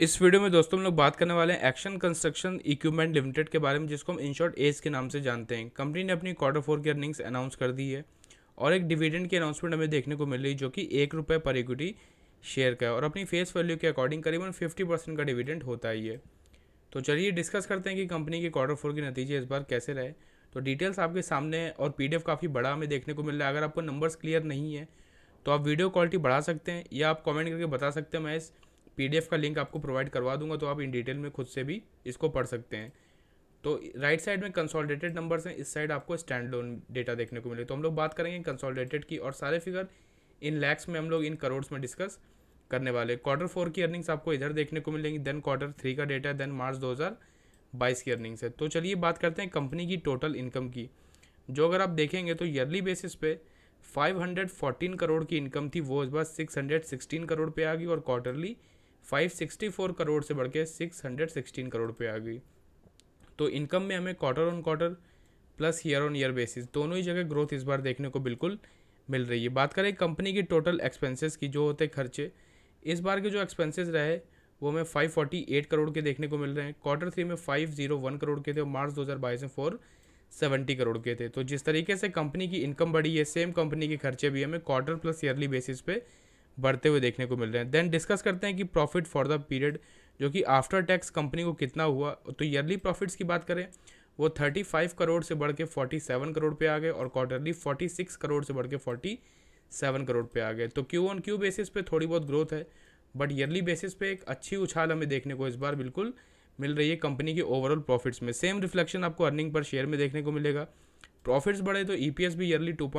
इस वीडियो में दोस्तों हम लोग बात करने वाले हैं एक्शन कंस्ट्रक्शन इक्विपमेंट लिमिटेड के बारे में जिसको हम इन शॉर्ट एज के नाम से जानते हैं कंपनी ने अपनी क्वार्टर फोर की अर्निंग्स अनाउंस कर दी है और एक डिविडेंड की अनाउंसमेंट हमें देखने को मिल रही जो कि एक रुपये पर इक्विटी शेयर का है और अपनी फेस वैल्यू के अकॉर्डिंग करीबन फिफ्टी परसेंट का डिविडेंड होता ही है तो चलिए डिस्कस करते हैं कि कंपनी के क्वार्टर फोर के नतीजे इस बार कैसे रहे तो डिटेल्स आपके सामने हैं और पीडीएफ काफ़ी बड़ा हमें देखने को मिल रहा है अगर आपको नंबर्स क्लियर नहीं है तो आप वीडियो क्वालिटी बढ़ा सकते हैं या आप कमेंट करके बता सकते हैं मैं इस पीडीएफ का लिंक आपको प्रोवाइड करवा दूंगा तो आप इन डिटेल में खुद से भी इसको पढ़ सकते हैं तो राइट साइड में कंसोलिडेटेड नंबर्स हैं इस साइड आपको स्टैंड लोन डेटा देखने को मिले तो हम लोग बात करेंगे कंसोलिडेटेड की और सारे फिगर इन लैक्स में हम लोग इन करोड़्स में डिस्कस करने वाले क्वार्टर फोर की अर्निंग्स आपको इधर देखने को मिलेंगी देन क्वार्टर थ्री का डेटा देन मार्च 2022 की अर्निंग्स है तो चलिए बात करते हैं कंपनी की टोटल इनकम की जो अगर आप देखेंगे तो ईयरली बेसिस पे 514 करोड़ की इनकम थी वो इस बार 616 करोड़ पे आ गई और क्वार्टरली 564 करोड़ से बढ़ के 616 करोड़ पे आ गई तो इनकम में हमें quarter on quarter plus year on year basis दोनों ही जगह ग्रोथ इस बार देखने को बिल्कुल मिल रही है बात करें कंपनी की टोटल एक्सपेंसेस की जो होते खर्चे इस बार के जो एक्सपेंसेस रहे वो हमें 548 करोड़ के देखने को मिल रहे हैं क्वार्टर थ्री में 501 करोड़ के थे और मार्च 2022 में 470 करोड़ के थे तो जिस तरीके से कंपनी की इनकम बढ़ी है सेम कंपनी के खर्चे भी हमें क्वार्टर प्लस ईयरली बेसिस पे बढ़ते हुए देखने को मिल रहे हैं देन डिस्कस करते हैं कि प्रॉफिट फॉर द पीरियड जो कि आफ्टर टैक्स कंपनी को कितना हुआ तो ईयरली प्रॉफिट्स की बात करें वो 35 करोड़ से बढ़ के 47 करोड़ पे आ गए और क्वार्टरली 46 करोड़ से बढ़ के 47 करोड़ पे आ गए तो क्यू ऑन क्यू बेसिस पे थोड़ी बहुत ग्रोथ है बट ईयरली बेसिस पे एक अच्छी उछाल हमें देखने को इस बार बिल्कुल मिल रही है कंपनी के ओवरऑल प्रॉफिट्स में सेम रिफ्लेक्शन आपको अर्निंग पर शेयर में देखने को मिलेगा प्रॉफिट्स बढ़े तो ई e भी ईयरली टू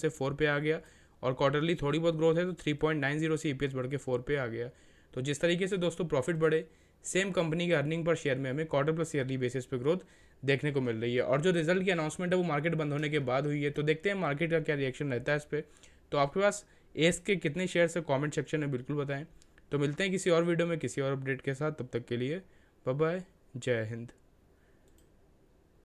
से फोर पे आ गया और क्वार्टरली थोड़ी बहुत ग्रोथ है तो थ्री पॉइंट नाइन जीरो से ई e बढ़ के फोर पे आ गया तो जिस तरीके से दोस्तों प्रॉफिट बढ़े सेम कंपनी के अर्निंग पर शेयर में हमें क्वार्टर प्लस ईयरली बेसिस पे ग्रोथ देखने को मिल रही है और जो रिजल्ट की अनाउंसमेंट है वो मार्केट बंद होने के बाद हुई है तो देखते हैं मार्केट का क्या रिएक्शन रहता है इस पर तो आपके पास एस के कितने शेयर्स है कॉमेंट सेक्शन में बिल्कुल बताएं तो मिलते हैं किसी और वीडियो में किसी और अपडेट के साथ तब तक के लिए बाय जय हिंद